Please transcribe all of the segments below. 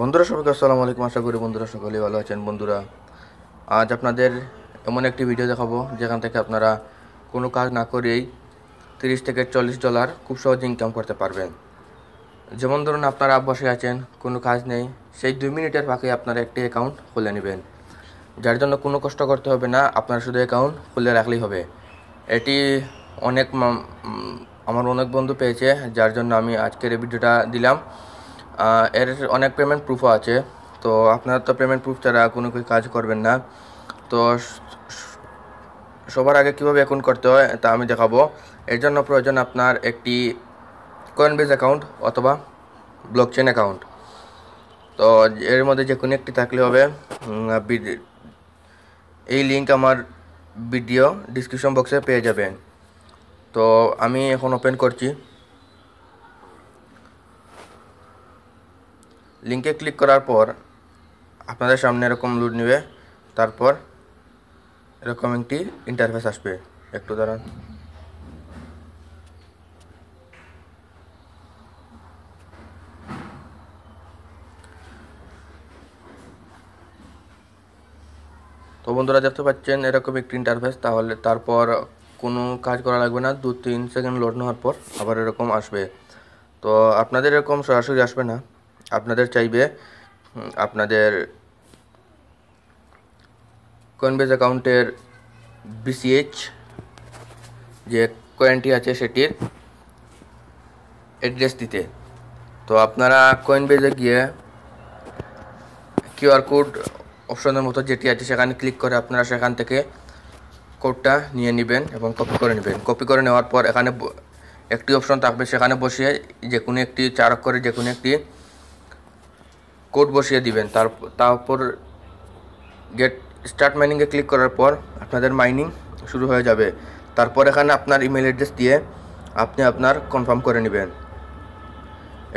বন্ধুরা সবাইকে আসসালামু আলাইকুম আশা করি বন্ধুরা সকলেই ভালো আছেন বন্ধুরা আজ আপনাদের এমন একটি ভিডিও দেখাবো যেখান থেকে আপনারা কোনো কাজ না করেই তিরিশ থেকে চল্লিশ ডলার খুব সহজে ইনকাম করতে পারবেন যেমন ধরুন আপনারা বসে আছেন কোনো কাজ নেই সেই দুই মিনিটের ফাঁকে আপনারা একটি অ্যাকাউন্ট খুলে নেবেন যার জন্য কোনো কষ্ট করতে হবে না আপনারা শুধু অ্যাকাউন্ট খুলে রাখলেই হবে এটি অনেক আমার অনেক বন্ধু পেয়েছে যার জন্য আমি আজকের এই ভিডিওটা দিলাম এর অনেক পেমেন্ট প্রুফও আছে তো আপনারা তো পেমেন্ট প্রুফ ছাড়া কোনো কাজ করবেন না তো সবার আগে কীভাবে অ্যাকাউন্ট করতে হয় তা আমি দেখাবো এর জন্য প্রয়োজন আপনার একটি কয়েনবেজ অ্যাকাউন্ট অথবা ব্লকচেন অ্যাকাউন্ট তো এর মধ্যে যে কোনো একটি থাকলে হবে এই লিঙ্ক আমার ভিডিও ডিসক্রিপশন বক্সে পেয়ে যাবেন তো আমি এখন ওপেন করছি লিঙ্কে ক্লিক করার পর আপনাদের সামনে এরকম লুট নেবে তারপর এরকম একটি ইন্টারফেস আসবে একটু দাঁড়ান তো বন্ধুরা দেখতে পাচ্ছেন এরকম একটি ইন্টারফেস তাহলে তারপর কোনো কাজ করা লাগবে না দু তিন সেকেন্ড লোড নেওয়ার পর আবার এরকম আসবে তো আপনাদের এরকম সরাসরি আসবে না আপনাদের চাইবে আপনাদের কনবেজ অ্যাকাউন্টের বিসিএইচ যে কয়েনটি আছে সেটির অ্যাড্রেস দিতে তো আপনারা কয়েনবেজে গিয়ে কিউআর কোড অপশনের মতো যেটি আছে সেখানে ক্লিক করে আপনারা সেখান থেকে কোডটা নিয়ে নেবেন এবং কপি করে নেবেন কপি করে নেওয়ার পর এখানে একটি অপশন থাকবে সেখানে বসিয়ে যে কোনো একটি চার অক্ষরে যে কোনো একটি কোড বসিয়ে দিবেন তার তারপর গেট স্টার্ট মাইনিংয়ে ক্লিক করার পর আপনাদের মাইনিং শুরু হয়ে যাবে তারপর এখানে আপনার ইমেল অ্যাড্রেস দিয়ে আপনি আপনার কনফার্ম করে নেবেন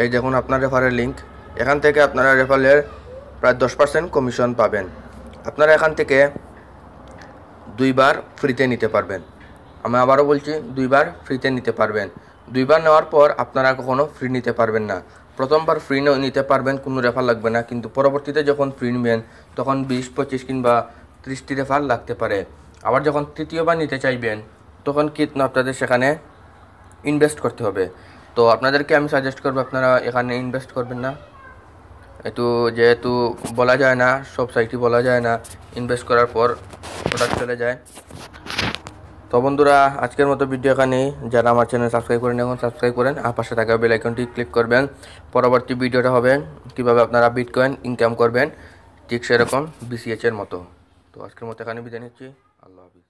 এই দেখুন আপনার রেফারের লিঙ্ক এখান থেকে আপনারা রেফারের প্রায় দশ পার্সেন্ট কমিশন পাবেন আপনারা এখান থেকে দুইবার ফ্রিতে নিতে পারবেন আমি আবারও বলছি দুইবার ফ্রিতে নিতে পারবেন দুইবার নেওয়ার পর আপনারা কখনও ফ্রি নিতে পারবেন না প্রথমবার ফ্রি নিতে পারবেন কোনো রেফার লাগবে না কিন্তু পরবর্তীতে যখন ফ্রি নেবেন তখন বিশ পঁচিশ কিংবা ত্রিশটি রেফার লাগতে পারে আবার যখন তৃতীয়বার নিতে চাইবেন তখন কিন্তু আপনাদের সেখানে ইনভেস্ট করতে হবে তো আপনাদেরকে আমি সাজেস্ট করবো আপনারা এখানে ইনভেস্ট করবেন না এতো যেহেতু বলা যায় না সব সাইটই বলা যায় না ইনভেস্ট করার পর প্রোডাক্ট চলে যায় তো বন্ধুরা আজকের মতো ভিডিও এখানে যারা আমার চ্যানেল সাবস্ক্রাইব করেন এখন সাবস্ক্রাইব করেন আর পাশে থাকা বেলাইকনটি ক্লিক করবেন পরবর্তী ভিডিওটা হবে কিভাবে আপনারা বিটকয়েন ইনকাম করবেন ঠিক সেরকম বিসিএচের মতো তো আজকের মতো এখানে বিদায় নিচ্ছি আল্লাহ হাফিজ